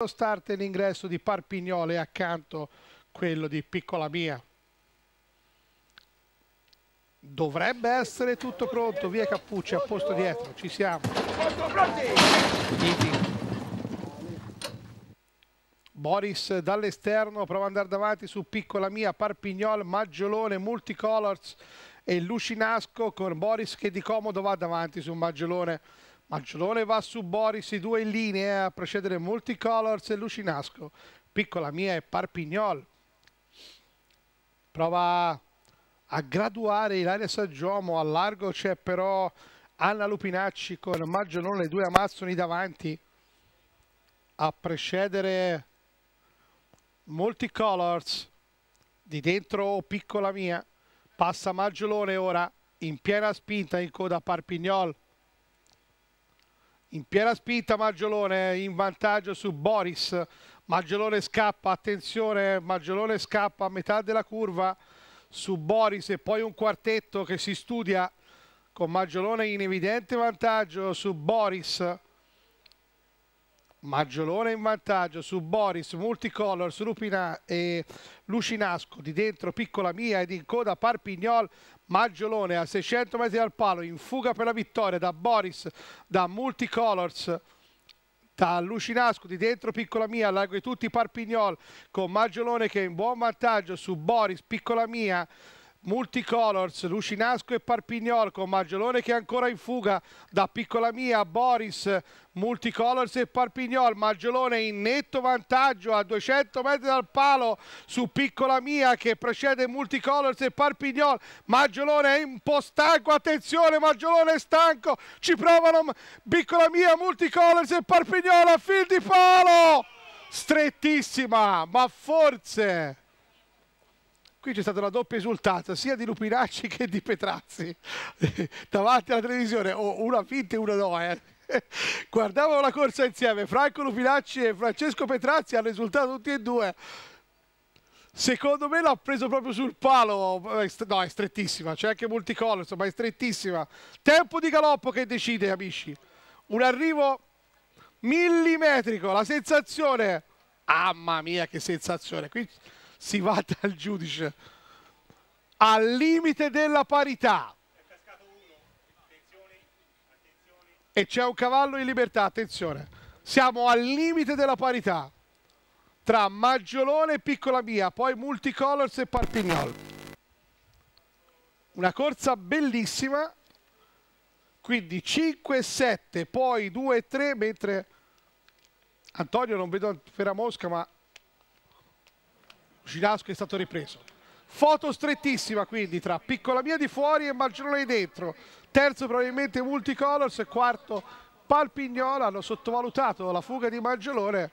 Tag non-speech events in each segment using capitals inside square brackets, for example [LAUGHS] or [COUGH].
Lo start e l'ingresso di Parpignole accanto quello di Piccola Mia. Dovrebbe essere tutto pronto, via Cappucci a posto dietro, ci siamo. Boris dall'esterno prova ad andare davanti su Piccola Mia, Parpignol, Maggiolone, Multicolors e Lucinasco con Boris che di comodo va davanti su Maggiolone Maggiolone va su Boris, i due in linea, a precedere Multicolors e Lucinasco. Piccola Mia e Parpignol. Prova a graduare Ilaria Saggiomo, a largo c'è però Anna Lupinacci con Maggiolone, i due Amazzoni davanti. A precedere Multicolors, di dentro Piccola Mia. Passa Maggiolone ora, in piena spinta in coda Parpignol in piena spinta Maggiolone in vantaggio su Boris Maggiolone scappa, attenzione Maggiolone scappa a metà della curva su Boris e poi un quartetto che si studia con Maggiolone in evidente vantaggio su Boris Maggiolone in vantaggio su Boris, Multicolor, su Lupina e Lucinasco, di dentro Piccola Mia ed in coda Parpignol, Maggiolone a 600 metri dal palo, in fuga per la vittoria da Boris, da Multicolors, da Lucinasco, di dentro Piccola Mia, largo di tutti Parpignol, con Maggiolone che è in buon vantaggio su Boris, Piccola Mia, Multicolors, Lucinasco e Parpignol con Maggiolone che è ancora in fuga da Piccola Mia, Boris, Multicolors e Parpignol, Maggiolone in netto vantaggio a 200 metri dal palo su Piccola Mia che precede Multicolors e Parpignol, Maggiolone è un po' stanco, attenzione Maggiolone è stanco, ci provano Piccola Mia, Multicolors e Parpignol a fil di palo, strettissima ma forse qui c'è stata una doppia esultanza sia di Lupinacci che di Petrazzi [LAUGHS] davanti alla televisione, oh, una finta e una no. Eh. [LAUGHS] Guardavano la corsa insieme, Franco Lupinacci e Francesco Petrazzi hanno esultato tutti e due. Secondo me l'ha preso proprio sul palo, eh, no è strettissima, c'è anche multicolor, insomma è strettissima. Tempo di galoppo che decide, amici. Un arrivo millimetrico, la sensazione, mamma mia che sensazione. Qui si va dal giudice al limite della parità. E c'è un cavallo in libertà, attenzione. Siamo al limite della parità tra Maggiolone e Piccola Mia, poi Multicolors e partignol Una corsa bellissima, quindi 5 7, poi 2 3, mentre Antonio non vedo per ma Girasco è stato ripreso. Foto strettissima quindi tra Piccola Mia di fuori e Margellone dentro. Terzo probabilmente Multicolors e quarto Palpignola. Hanno sottovalutato la fuga di Margellone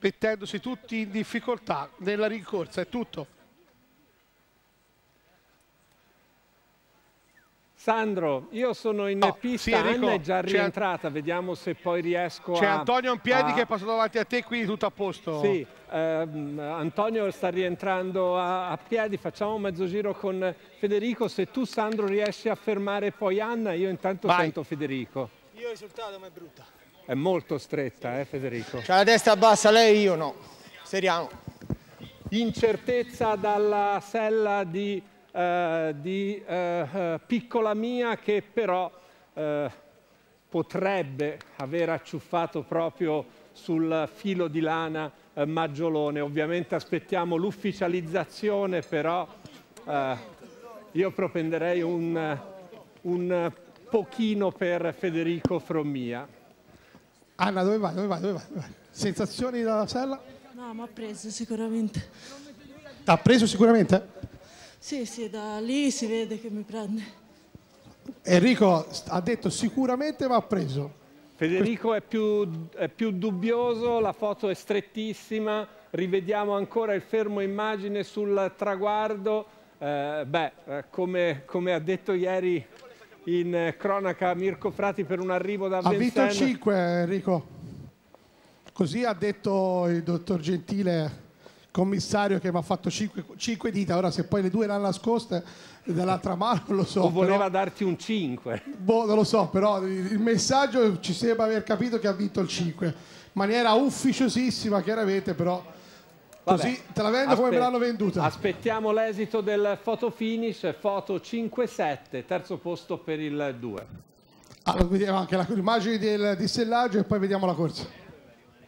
mettendosi tutti in difficoltà nella rincorsa. È tutto. Sandro, io sono in no, pista, sì, Enrico, Anna è già rientrata, vediamo se poi riesco a... C'è Antonio Ampiedi a... che è passato davanti a te, quindi tutto a posto. Sì, ehm, Antonio sta rientrando a, a, piedi, facciamo mezzo giro con Federico, se tu Sandro riesci a fermare poi Anna, io intanto Vai. sento Federico. Io il risultato ma è brutta. È molto stretta, eh Federico? C'ha la testa bassa, lei io no. Speriamo. Incertezza dalla sella di eh, di eh, piccola mia che però eh, potrebbe aver acciuffato proprio sul filo di lana eh, maggiolone. Ovviamente aspettiamo l'ufficializzazione, però io propenderei un, un pochino per Federico Frommia. Anna, dove vai? Dove vai? Dove vai? Sensazioni dalla sella? No, mi ha preso sicuramente. T'ha preso sicuramente? Sì, sì, da lì si vede che mi prende. Enrico ha detto sicuramente va preso. Federico è più, è più, dubbioso, la foto è strettissima, rivediamo ancora il fermo immagine sul traguardo. Eh, beh, eh, come, come, ha detto ieri in cronaca Mirko Frati per un arrivo da Vincenzo. Ha vinto il 5 Enrico, così ha detto il dottor Gentile commissario che mi ha fatto 5 dita, ora se poi le due l'hanno nascoste dall'altra mano non lo so. O voleva però, darti un 5. Boh, non lo so, però il messaggio ci sembra aver capito che ha vinto il 5, in maniera ufficiosissima chiaramente, però Vabbè, così te la vendo come me l'hanno venduta. Aspettiamo l'esito del photo finish, foto 5-7, terzo posto per il 2. Allora, vediamo anche l'immagine del dissellaggio e poi vediamo la corsa.